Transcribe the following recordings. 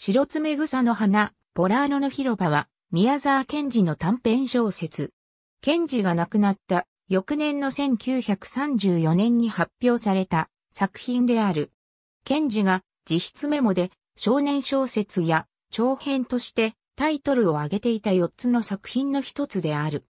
白爪草の花、ポラーノの広場は、宮沢賢治の短編小説。賢治が亡くなった翌年の1934年に発表された作品である。賢治が自筆メモで少年小説や長編としてタイトルを挙げていた4つの作品の一つである。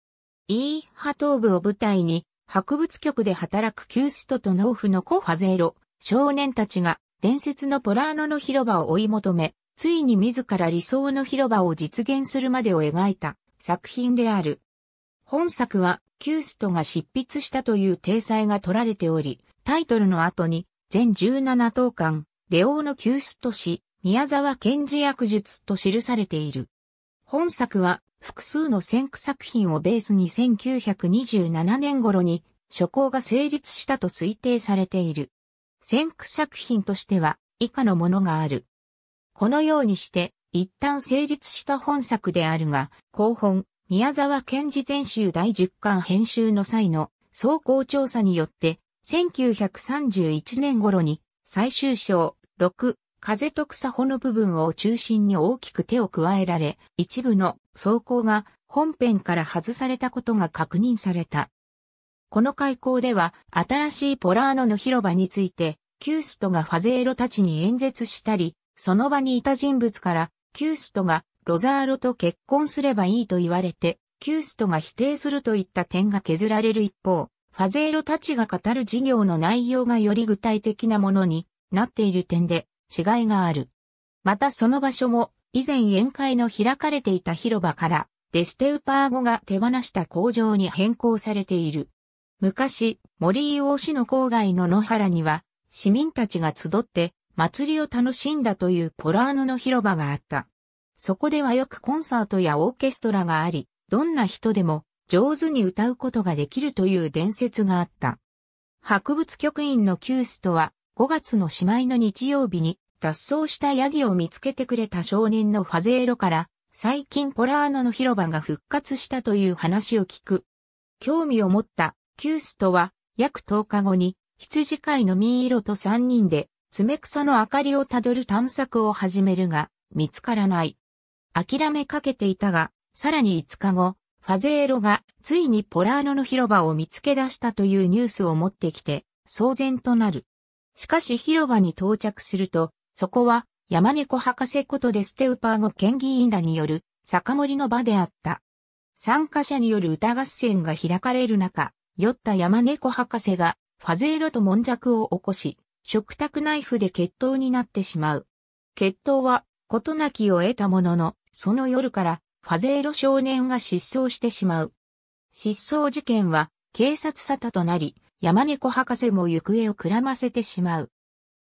イーハ東部を舞台に博物局で働くキューストと農夫のコファゼーロ少年たちが伝説のポラーノの広場を追い求めついに自ら理想の広場を実現するまでを描いた作品である。本作は、キューストが執筆したという体裁が取られており、タイトルの後に、全17等間、レオーのキュースト氏、宮沢賢治役術と記されている。本作は、複数の先駆作品をベースに1927年頃に、初稿が成立したと推定されている。先駆作品としては、以下のものがある。このようにして、一旦成立した本作であるが、後本、宮沢賢治全集第10巻編集の際の走行調査によって、1931年頃に最終章6、風と草穂の部分を中心に大きく手を加えられ、一部の走行が本編から外されたことが確認された。この開口では、新しいポラーノの広場について、キューストがファゼーロたちに演説したり、その場にいた人物から、キューストがロザーロと結婚すればいいと言われて、キューストが否定するといった点が削られる一方、ファゼーロたちが語る事業の内容がより具体的なものになっている点で違いがある。またその場所も以前宴会の開かれていた広場からデステウパー語が手放した工場に変更されている。昔、森井大市の郊外の野原には市民たちが集って祭りを楽しんだというポラーノの広場があった。そこではよくコンサートやオーケストラがあり、どんな人でも上手に歌うことができるという伝説があった。博物局員のキューストは5月のしまいの日曜日に脱走したヤギを見つけてくれた少年のファゼーロから最近ポラーノの広場が復活したという話を聞く。興味を持ったキューストは約10日後に羊飼いのミーイロと3人で爪草の明かりをたどる探索を始めるが、見つからない。諦めかけていたが、さらに5日後、ファゼーロがついにポラーノの広場を見つけ出したというニュースを持ってきて、騒然となる。しかし広場に到着すると、そこは山猫博士ことでステウパーゴ県議員らによる酒盛りの場であった。参加者による歌合戦が開かれる中、酔った山猫博士がファゼーロと悶着を起こし、食卓ナイフで決闘になってしまう。決闘は、事なきを得たものの、その夜から、ファゼーロ少年が失踪してしまう。失踪事件は、警察沙汰となり、山猫博士も行方をくらませてしまう。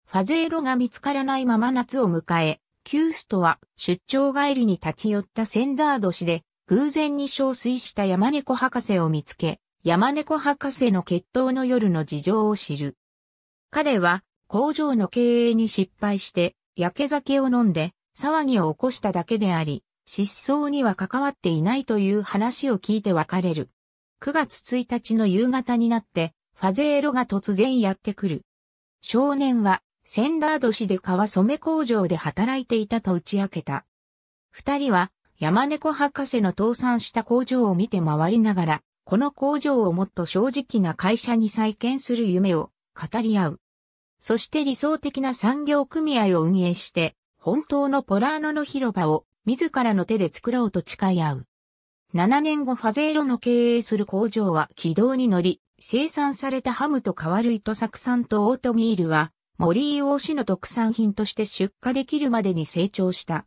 ファゼーロが見つからないまま夏を迎え、キューストは出張帰りに立ち寄ったセンダード市で、偶然に憔悴した山猫博士を見つけ、山猫博士の決闘の夜の事情を知る。彼は工場の経営に失敗して、焼け酒を飲んで、騒ぎを起こしただけであり、失踪には関わっていないという話を聞いて別れる。9月1日の夕方になって、ファゼーロが突然やってくる。少年は、センダード市で川染め工場で働いていたと打ち明けた。二人は、山猫博士の倒産した工場を見て回りながら、この工場をもっと正直な会社に再建する夢を語り合う。そして理想的な産業組合を運営して、本当のポラーノの広場を自らの手で作ろうと誓い合う。7年後ファゼーロの経営する工場は軌道に乗り、生産されたハムとルイと酢酸とオートミールは、森井大市の特産品として出荷できるまでに成長した。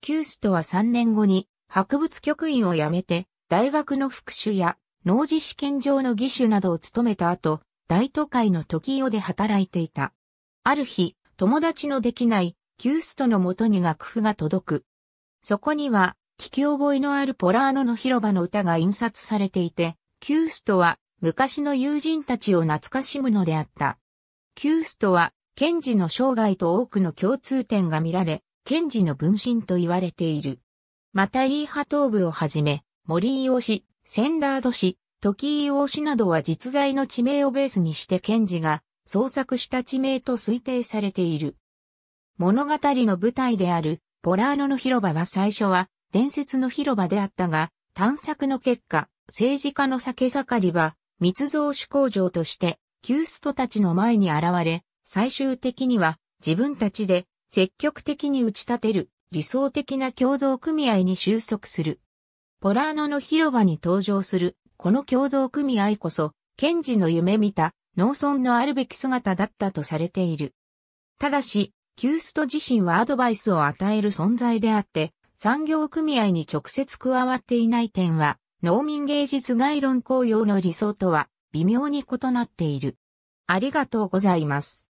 キューストは3年後に博物局員を辞めて、大学の副手や農事試験場の技手などを務めた後、大都会の時代で働いていた。ある日、友達のできないキューストのもとに楽譜が届く。そこには、聞き覚えのあるポラーノの広場の歌が印刷されていて、キューストは昔の友人たちを懐かしむのであった。キューストは、ケンジの生涯と多くの共通点が見られ、ケンジの分身と言われている。またイーハトーブをはじめ、モリーオ氏、センダード氏、時井大師などは実在の地名をベースにして賢治が創作した地名と推定されている。物語の舞台であるポラーノの広場は最初は伝説の広場であったが、探索の結果、政治家の酒盛りは密造酒工場としてキューストたちの前に現れ、最終的には自分たちで積極的に打ち立てる理想的な共同組合に収束する。ポラーノの広場に登場するこの共同組合こそ、ンジの夢見た農村のあるべき姿だったとされている。ただし、キュースト自身はアドバイスを与える存在であって、産業組合に直接加わっていない点は、農民芸術概論公用の理想とは微妙に異なっている。ありがとうございます。